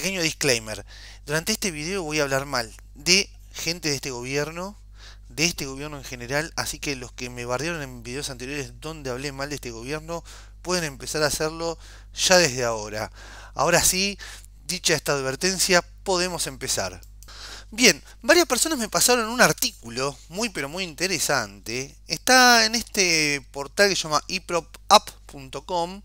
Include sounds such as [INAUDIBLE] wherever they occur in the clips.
pequeño disclaimer. Durante este video voy a hablar mal de gente de este gobierno, de este gobierno en general, así que los que me bardearon en videos anteriores donde hablé mal de este gobierno, pueden empezar a hacerlo ya desde ahora. Ahora sí, dicha esta advertencia, podemos empezar. Bien, varias personas me pasaron un artículo muy pero muy interesante. Está en este portal que se llama ipropapp.com.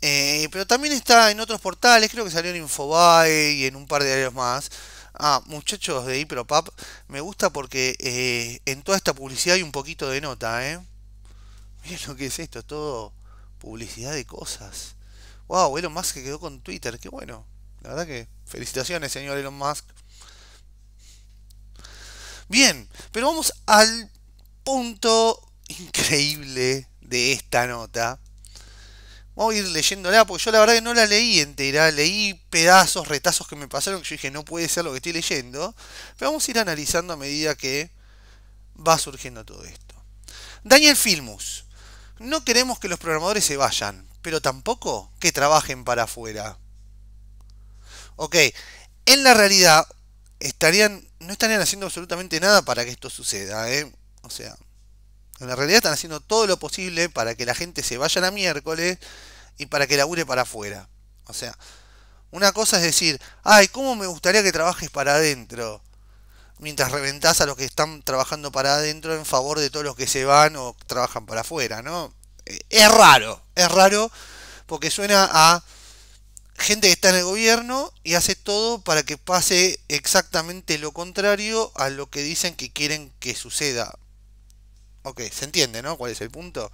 Eh, pero también está en otros portales, creo que salió en Infobae y en un par de años más. Ah, muchachos de IproPub me gusta porque eh, en toda esta publicidad hay un poquito de nota, ¿eh? Miren lo que es esto, todo publicidad de cosas. Wow, Elon Musk que quedó con Twitter, qué bueno. La verdad que felicitaciones, señor Elon Musk. Bien, pero vamos al punto increíble de esta nota. Vamos a ir leyéndola, porque yo la verdad que no la leí entera, leí pedazos, retazos que me pasaron, que yo dije, no puede ser lo que estoy leyendo, pero vamos a ir analizando a medida que va surgiendo todo esto. Daniel Filmus, no queremos que los programadores se vayan, pero tampoco que trabajen para afuera. Ok, en la realidad estarían, no estarían haciendo absolutamente nada para que esto suceda, ¿eh? O sea, en la realidad están haciendo todo lo posible para que la gente se vaya a miércoles y para que labure para afuera. O sea, una cosa es decir, ay, ¿cómo me gustaría que trabajes para adentro? Mientras reventás a los que están trabajando para adentro en favor de todos los que se van o trabajan para afuera, ¿no? Eh, es raro, es raro porque suena a gente que está en el gobierno y hace todo para que pase exactamente lo contrario a lo que dicen que quieren que suceda. Ok, se entiende, ¿no? ¿Cuál es el punto?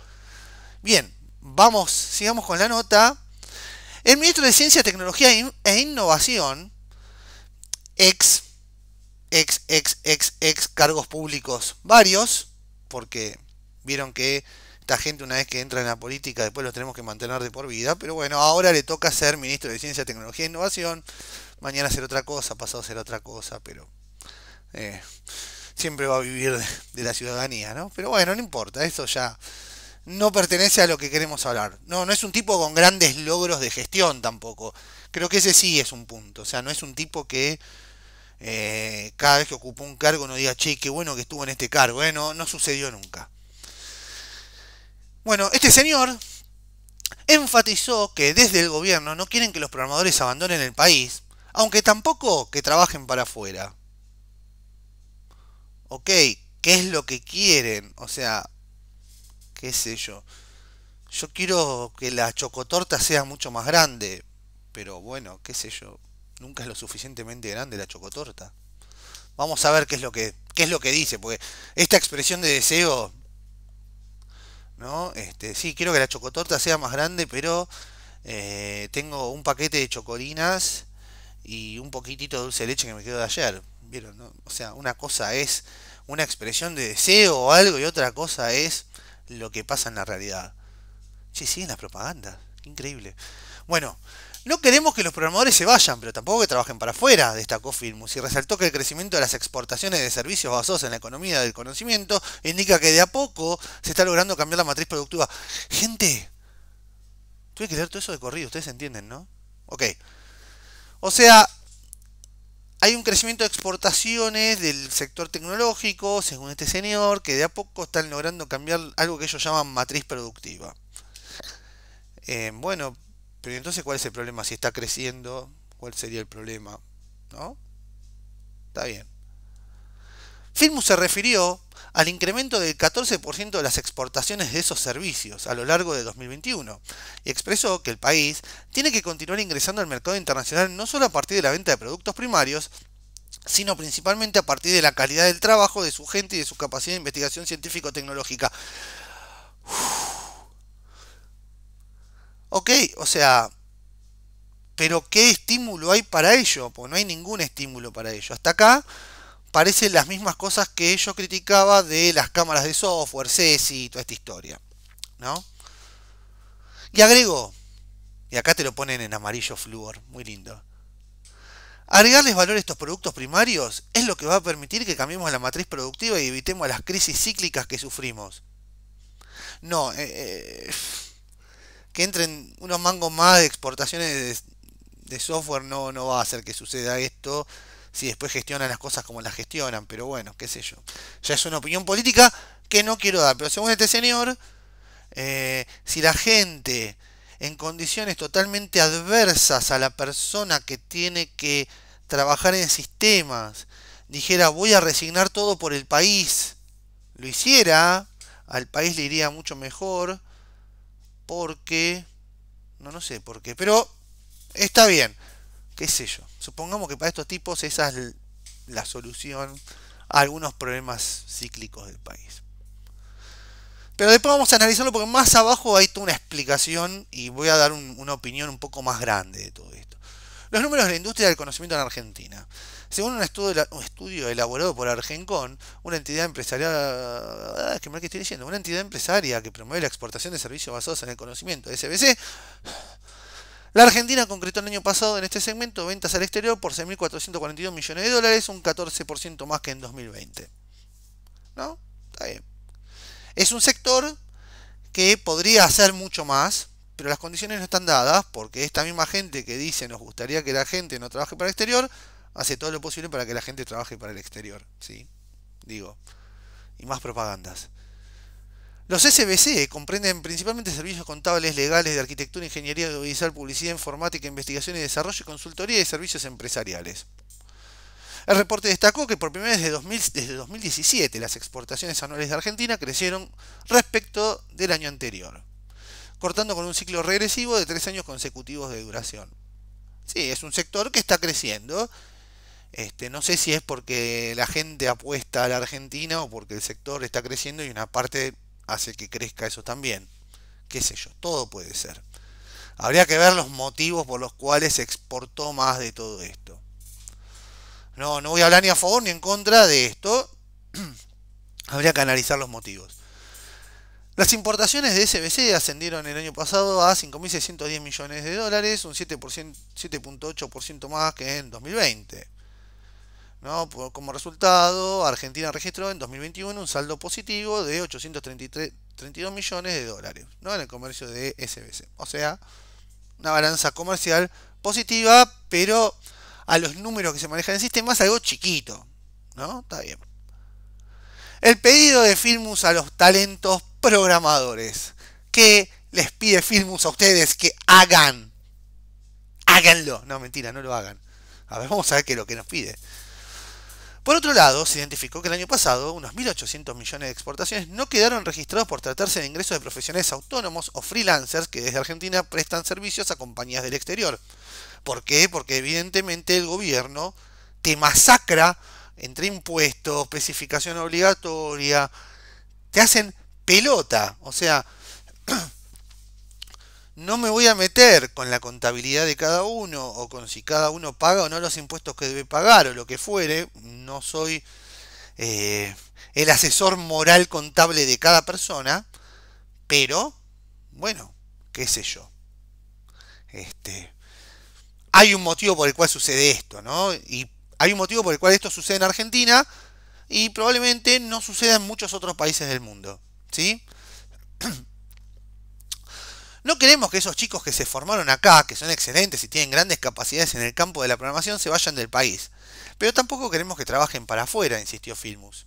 Bien, Vamos, sigamos con la nota. El ministro de Ciencia, Tecnología e, e Innovación, ex, ex, ex, ex, ex cargos públicos, varios, porque vieron que esta gente una vez que entra en la política después los tenemos que mantener de por vida, pero bueno, ahora le toca ser ministro de Ciencia, Tecnología e Innovación, mañana será otra cosa, pasado será otra cosa, pero eh, siempre va a vivir de, de, la ciudadanía, ¿no? Pero bueno, no importa, eso ya no pertenece a lo que queremos hablar. No, no es un tipo con grandes logros de gestión tampoco. Creo que ese sí es un punto. O sea, no es un tipo que eh, cada vez que ocupó un cargo no diga, che, qué bueno que estuvo en este cargo. ¿eh? no sucedió nunca. Bueno, este señor enfatizó que desde el gobierno no quieren que los programadores abandonen el país, aunque tampoco que trabajen para afuera. Ok, ¿qué es lo que quieren? O sea, qué sé yo. Yo quiero que la chocotorta sea mucho más grande, pero bueno, qué sé yo, nunca es lo suficientemente grande la chocotorta. Vamos a ver qué es lo que qué es lo que dice, porque esta expresión de deseo ¿no? Este, sí, quiero que la chocotorta sea más grande, pero eh, tengo un paquete de chocolinas y un poquitito de dulce de leche que me quedó de ayer. ¿Vieron? O sea, una cosa es una expresión de deseo o algo y otra cosa es lo que pasa en la realidad. Sí, en las propagandas. Increíble. Bueno, no queremos que los programadores se vayan, pero tampoco que trabajen para afuera, destacó Filmus, y resaltó que el crecimiento de las exportaciones de servicios basados en la economía del conocimiento indica que de a poco se está logrando cambiar la matriz productiva. Gente, tuve que leer todo eso de corrido, ustedes entienden, ¿no? Ok. O sea, hay un crecimiento de exportaciones del sector tecnológico, según este señor, que de a poco están logrando cambiar algo que ellos llaman matriz productiva. Eh, bueno, pero entonces cuál es el problema? Si está creciendo, ¿cuál sería el problema? ¿No? Está bien. Filmus se refirió al incremento del 14% de las exportaciones de esos servicios a lo largo de 2021 y expresó que el país tiene que continuar ingresando al mercado internacional no solo a partir de la venta de productos primarios, sino principalmente a partir de la calidad del trabajo de su gente y de su capacidad de investigación científico-tecnológica. Ok, o sea, pero ¿qué estímulo hay para ello? Pues no hay ningún estímulo para ello. Hasta acá parecen las mismas cosas que yo criticaba de las cámaras de software, CESI y toda esta historia. ¿no? Y agrego, y acá te lo ponen en amarillo flúor, muy lindo. Agregarles valor a estos productos primarios es lo que va a permitir que cambiemos la matriz productiva y evitemos las crisis cíclicas que sufrimos. No, eh, eh, que entren unos mangos más de exportaciones de, software no, no va a hacer que suceda esto si después gestionan las cosas como las gestionan, pero bueno, qué sé yo. Ya es una opinión política que no quiero dar, pero según este señor, eh, si la gente en condiciones totalmente adversas a la persona que tiene que trabajar en sistemas, dijera voy a resignar todo por el país, lo hiciera, al país le iría mucho mejor, porque, no, no sé por qué, pero está bien, qué sé yo. Supongamos que para estos tipos esa es la solución a algunos problemas cíclicos del país. Pero después vamos a analizarlo porque más abajo hay toda una explicación y voy a dar una opinión un poco más grande de todo esto. Los números de la industria del conocimiento en Argentina. Según un estudio, elaborado por Argencon, una entidad empresarial ah, que mal que estoy diciendo, una entidad empresaria que promueve la exportación de servicios basados en el conocimiento, SBC, la Argentina concretó el año pasado en este segmento ventas al exterior por 6.442 millones de dólares, un 14% más que en 2020. ¿No? Está bien. Es un sector que podría hacer mucho más, pero las condiciones no están dadas porque esta misma gente que dice nos gustaría que la gente no trabaje para el exterior, hace todo lo posible para que la gente trabaje para el exterior. ¿Sí? Digo. Y más propagandas. Los SBC comprenden principalmente servicios contables, legales, de arquitectura, ingeniería audiovisual, publicidad, informática, investigación y desarrollo, consultoría y servicios empresariales. El reporte destacó que por primera vez desde, 2017 las exportaciones anuales de Argentina crecieron respecto del año anterior, cortando con un ciclo regresivo de tres años consecutivos de duración. Sí, es un sector que está creciendo. Este, no sé si es porque la gente apuesta a la Argentina o porque el sector está creciendo y una parte hace que crezca eso también. Qué sé yo, todo puede ser. Habría que ver los motivos por los cuales se exportó más de todo esto. No, no voy a hablar ni a favor ni en contra de esto. [CLEARS THROAT] Habría que analizar los motivos. Las importaciones de SBC ascendieron el año pasado a 5.610 millones de dólares, un 7.8% más que en 2020. Pues, como resultado, Argentina registró en 2021 un saldo positivo de 832 millones de dólares ¿no? en el comercio de SBC. O sea, una balanza comercial positiva, pero a los números que se manejan en el sistema es algo chiquito. ¿no? Está bien. El pedido de Filmus a los talentos programadores. ¿Qué les pide Filmus a ustedes que hagan? Háganlo. No, mentira, no lo hagan. A ver, vamos a ver qué es lo que nos pide. Por otro lado, se identificó que el año pasado unos 1.800 millones de exportaciones no quedaron registrados por tratarse de ingresos de profesionales autónomos o freelancers que desde Argentina prestan servicios a compañías del exterior. ¿Por qué? Porque evidentemente el gobierno te masacra entre impuestos, especificación obligatoria, te hacen pelota. O sea, [CLEARS THROAT] no me voy a meter con la contabilidad de cada uno o con si cada uno paga o no los impuestos que debe pagar o lo que fuere. No soy eh, el asesor moral contable de cada persona, pero bueno, qué sé yo. Este, hay un motivo por el cual sucede esto, ¿no? Y hay un motivo por el cual esto sucede en Argentina y probablemente no suceda en muchos otros países del mundo, ¿sí? No queremos que esos chicos que se formaron acá, que son excelentes y tienen grandes capacidades en el campo de la programación, se vayan del país. Pero tampoco queremos que trabajen para afuera, insistió Filmus.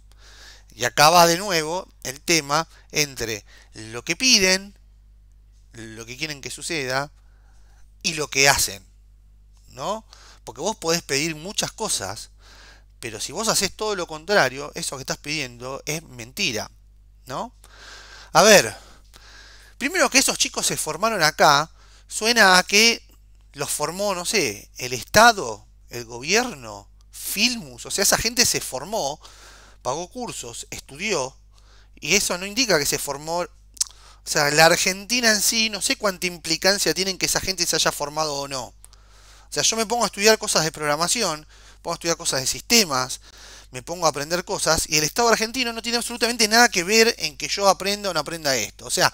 Y acaba de nuevo el tema entre lo que piden, lo que quieren que suceda y lo que hacen. ¿No? Porque vos podés pedir muchas cosas, pero si vos haces todo lo contrario, eso que estás pidiendo es mentira. ¿No? A ver, Primero que esos chicos se formaron acá, suena a que los formó, no sé, el Estado, el gobierno, Filmus, o sea, esa gente se formó, pagó cursos, estudió, y eso no indica que se formó, o sea, la Argentina en sí, no sé cuánta implicancia tienen que esa gente se haya formado o no. O sea, yo me pongo a estudiar cosas de programación, pongo a estudiar cosas de sistemas, me pongo a aprender cosas, y el Estado argentino no tiene absolutamente nada que ver en que yo aprenda o no aprenda esto. O sea,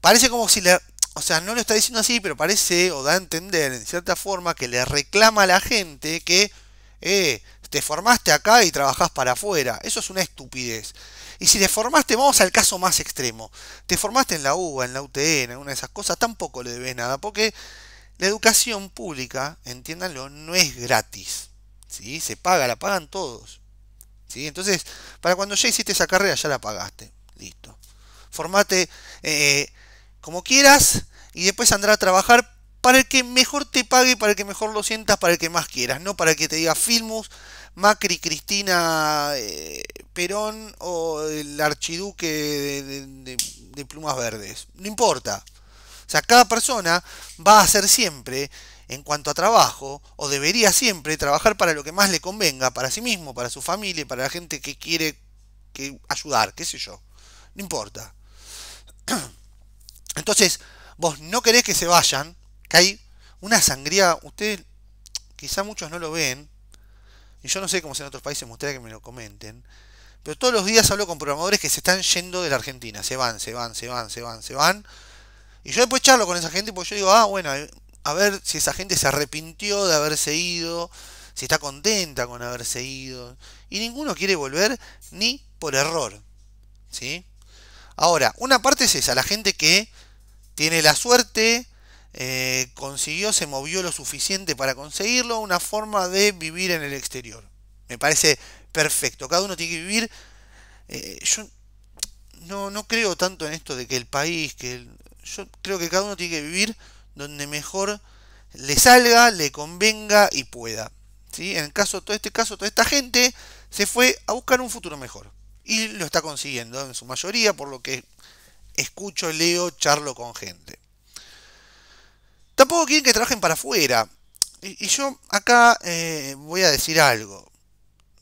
parece como si le... O sea, no lo está diciendo así, pero parece o da a entender en cierta forma que le reclama a la gente que eh, te formaste acá y trabajás para afuera. Eso es una estupidez. Y si te formaste, vamos al caso más extremo. Te formaste en la UBA, en la UTN, en una de esas cosas, tampoco le debes nada, porque la educación pública, entiéndanlo, no es gratis. ¿sí? Se paga, la pagan todos. ¿sí? Entonces, para cuando ya hiciste esa carrera, ya la pagaste. Listo. Formate. Eh, como quieras y después andar a trabajar para el que mejor te pague, para el que mejor lo sientas, para el que más quieras, no para el que te diga Filmus, Macri, Cristina, eh, Perón o el archiduque de, plumas verdes. No importa. O sea, cada persona va a hacer siempre, en cuanto a trabajo, o debería siempre trabajar para lo que más le convenga, para sí mismo, para su familia, para la gente que quiere que ayudar, qué sé yo. No importa. [CLEARS THROAT] Entonces, vos no querés que se vayan, que hay una sangría, ustedes quizá muchos no lo ven, y yo no sé cómo sea en otros países, me gustaría que me lo comenten, pero todos los días hablo con programadores que se están yendo de la Argentina, se van, se van, se van, se van, se van, y yo después charlo con esa gente porque yo digo, ah, bueno, eh, a ver si esa gente se arrepintió de haberse ido, si está contenta con haberse ido, y ninguno quiere volver ni por error, ¿sí? Ahora, una parte es esa, la gente que tiene la suerte, eh, consiguió, se movió lo suficiente para conseguirlo, una forma de vivir en el exterior. Me parece perfecto, cada uno tiene que vivir. Eh, yo no, no creo tanto en esto de que el país, que yo creo que cada uno tiene que vivir donde mejor le salga, le convenga y pueda. ¿sí? En el caso, todo este caso, toda esta gente se fue a buscar un futuro mejor. Y lo está consiguiendo en su mayoría, por lo que escucho, leo, charlo con gente. Tampoco quieren que trabajen para afuera. Y, yo acá eh, voy a decir algo.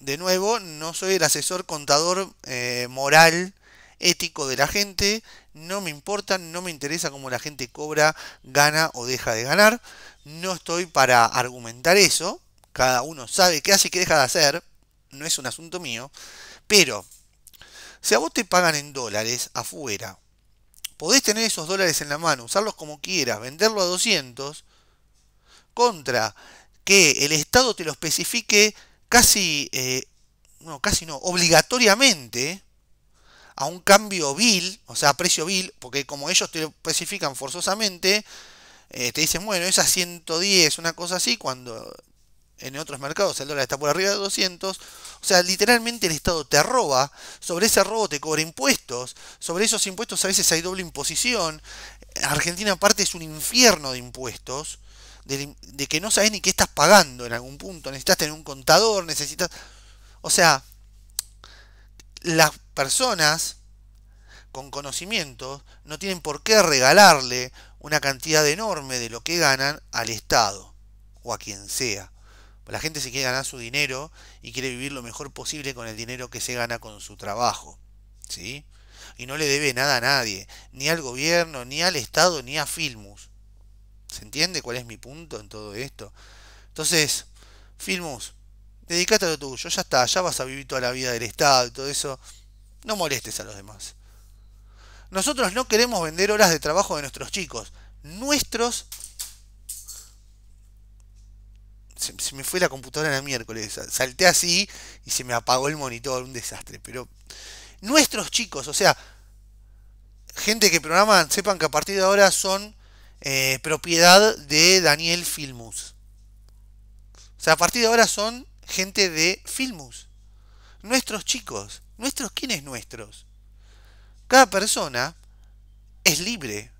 De nuevo, no soy el asesor contador eh, moral, ético de la gente. No me importa, no me interesa cómo la gente cobra, gana o deja de ganar. No estoy para argumentar eso. Cada uno sabe qué hace y qué deja de hacer. No es un asunto mío. Pero, si a vos te pagan en dólares afuera podés tener esos dólares en la mano, usarlos como quieras, venderlo a 200, contra que el Estado te lo especifique casi, eh, no, casi no, obligatoriamente a un cambio vil, o sea, a precio vil, porque como ellos te lo especifican forzosamente, eh, te dicen, bueno, es a 110, una cosa así, cuando en otros mercados el dólar está por arriba de 200. O sea, literalmente el Estado te roba, sobre ese robo te cobra impuestos, sobre esos impuestos a veces hay doble imposición. Argentina aparte es un infierno de impuestos, de, que no sabes ni qué estás pagando en algún punto. Necesitas tener un contador, necesitas... O sea, las personas con conocimiento no tienen por qué regalarle una cantidad enorme de lo que ganan al Estado o a quien sea. La gente se quiere ganar su dinero y quiere vivir lo mejor posible con el dinero que se gana con su trabajo. ¿Sí? Y no le debe nada a nadie, ni al gobierno, ni al Estado, ni a Filmus. ¿Se entiende cuál es mi punto en todo esto? Entonces, Filmus, dedícate a lo tuyo, ya está, ya vas a vivir toda la vida del Estado y todo eso. No molestes a los demás. Nosotros no queremos vender horas de trabajo de nuestros chicos, nuestros se, me fue la computadora en el miércoles. Salté así y se me apagó el monitor, un desastre. Pero nuestros chicos, o sea, gente que programan, sepan que a partir de ahora son eh, propiedad de Daniel Filmus. O sea, a partir de ahora son gente de Filmus. Nuestros chicos. ¿Nuestros quiénes nuestros? Cada persona es libre.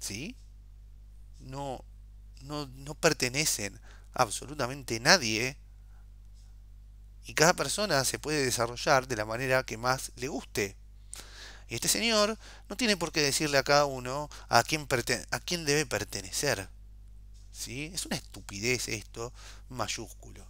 ¿Sí? No, no, no pertenecen absolutamente nadie y cada persona se puede desarrollar de la manera que más le guste. Y este señor no tiene por qué decirle a cada uno a quién, a quién debe pertenecer. ¿Sí? Es una estupidez esto, mayúsculo.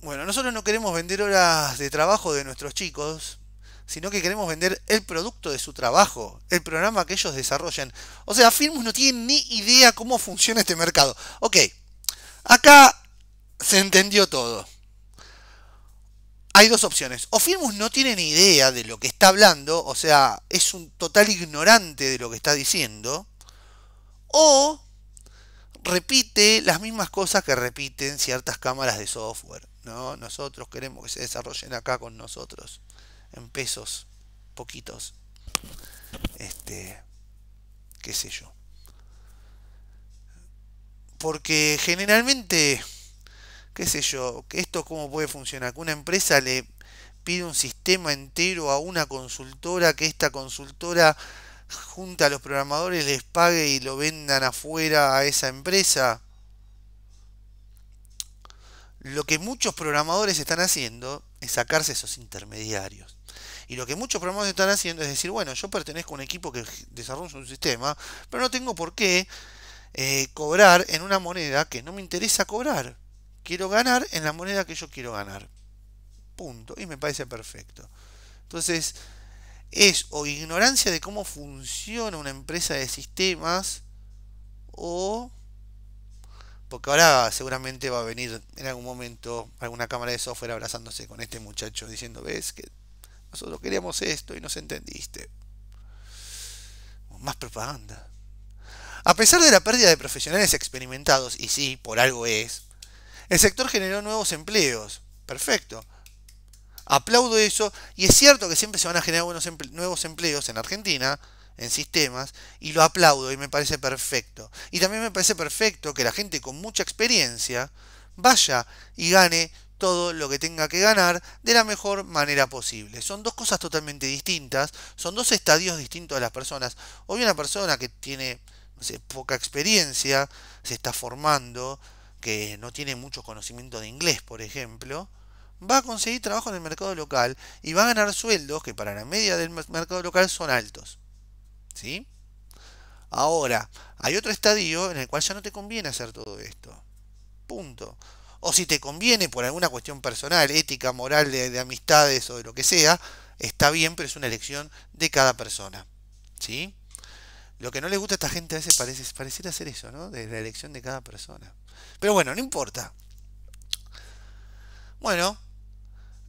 Bueno, nosotros no queremos vender horas de trabajo de nuestros chicos, sino que queremos vender el producto de su trabajo, el programa que ellos desarrollan. O sea, Firmus no tiene ni idea cómo funciona este mercado. Ok, acá se entendió todo. Hay dos opciones. O Firmus no tiene ni idea de lo que está hablando, o sea, es un total ignorante de lo que está diciendo. O repite las mismas cosas que repiten ciertas cámaras de software. ¿no? Nosotros queremos que se desarrollen acá con nosotros en pesos, poquitos. Este, qué sé yo. Porque generalmente, qué sé yo, esto cómo puede funcionar. Que una empresa le pide un sistema entero a una consultora, que esta consultora junta a los programadores, les pague y lo vendan afuera a esa empresa. Lo que muchos programadores están haciendo es sacarse esos intermediarios. Y lo que muchos programas están haciendo es decir, bueno, yo pertenezco a un equipo que desarrolla un sistema, pero no tengo por qué eh, cobrar en una moneda que no me interesa cobrar. Quiero ganar en la moneda que yo quiero ganar. Punto. Y me parece perfecto. Entonces, es o ignorancia de cómo funciona una empresa de sistemas o porque ahora seguramente va a venir en algún momento alguna cámara de software abrazándose con este muchacho diciendo, ves que nosotros queríamos esto y nos entendiste. Más propaganda. A pesar de la pérdida de profesionales experimentados, y sí, por algo es, el sector generó nuevos empleos. Perfecto. Aplaudo eso, y es cierto que siempre se van a generar nuevos empleos en Argentina, en sistemas, y lo aplaudo y me parece perfecto. Y también me parece perfecto que la gente con mucha experiencia vaya y gane todo lo que tenga que ganar de la mejor manera posible. Son dos cosas totalmente distintas, son dos estadios distintos de las personas. Hoy una persona que tiene poca experiencia, se está formando, que no tiene mucho conocimiento de inglés, por ejemplo, va a conseguir trabajo en el mercado local y va a ganar sueldos que para la media del mercado local son altos. ¿Sí? Ahora, hay otro estadio en el cual ya no te conviene hacer todo esto. Punto o si te conviene por alguna cuestión personal, ética, moral, de, amistades o de lo que sea, está bien, pero es una elección de cada persona. ¿Sí? Lo que no le gusta a esta gente a veces parece, parecer hacer eso, ¿no? De la elección de cada persona. Pero bueno, no importa. Bueno,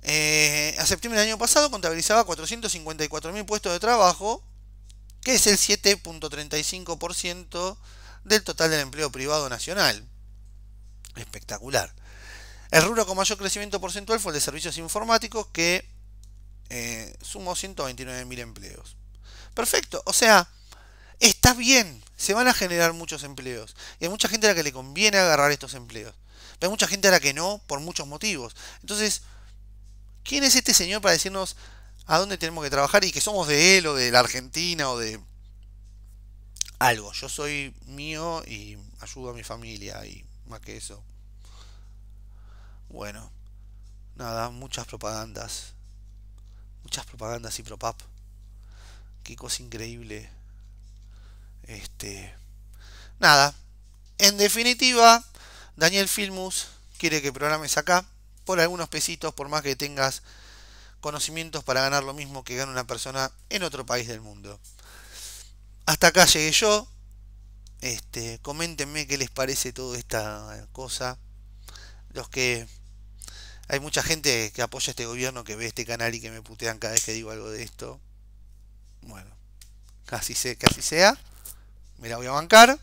eh, a septiembre del año pasado contabilizaba 454.000 puestos de trabajo, que es el 7.35% del total del empleo privado nacional. Espectacular. El rubro con mayor crecimiento porcentual fue el de servicios informáticos que eh, sumó 129.000 empleos. Perfecto, o sea, está bien, se van a generar muchos empleos. Y hay mucha gente a la que le conviene agarrar estos empleos. Pero hay mucha gente a la que no, por muchos motivos. Entonces, ¿quién es este señor para decirnos a dónde tenemos que trabajar y que somos de él o de la Argentina o de algo? Yo soy mío y ayudo a mi familia y más que eso. Bueno, nada, muchas propagandas. Muchas propagandas y propap. Qué cosa increíble. Este. Nada. En definitiva, Daniel Filmus quiere que programes acá por algunos pesitos, por más que tengas conocimientos para ganar lo mismo que gana una persona en otro país del mundo. Hasta acá llegué yo. Este, coméntenme qué les parece toda esta cosa. Los que hay mucha gente que apoya este gobierno, que ve este canal y que me putean cada vez que digo algo de esto. Bueno, casi sé que así sea. Me la voy a bancar.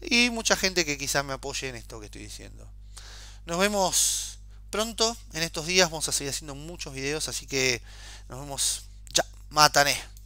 Y mucha gente que quizás me apoye en esto que estoy diciendo. Nos vemos pronto. En estos días vamos a seguir haciendo muchos videos. Así que nos vemos ya. Matané.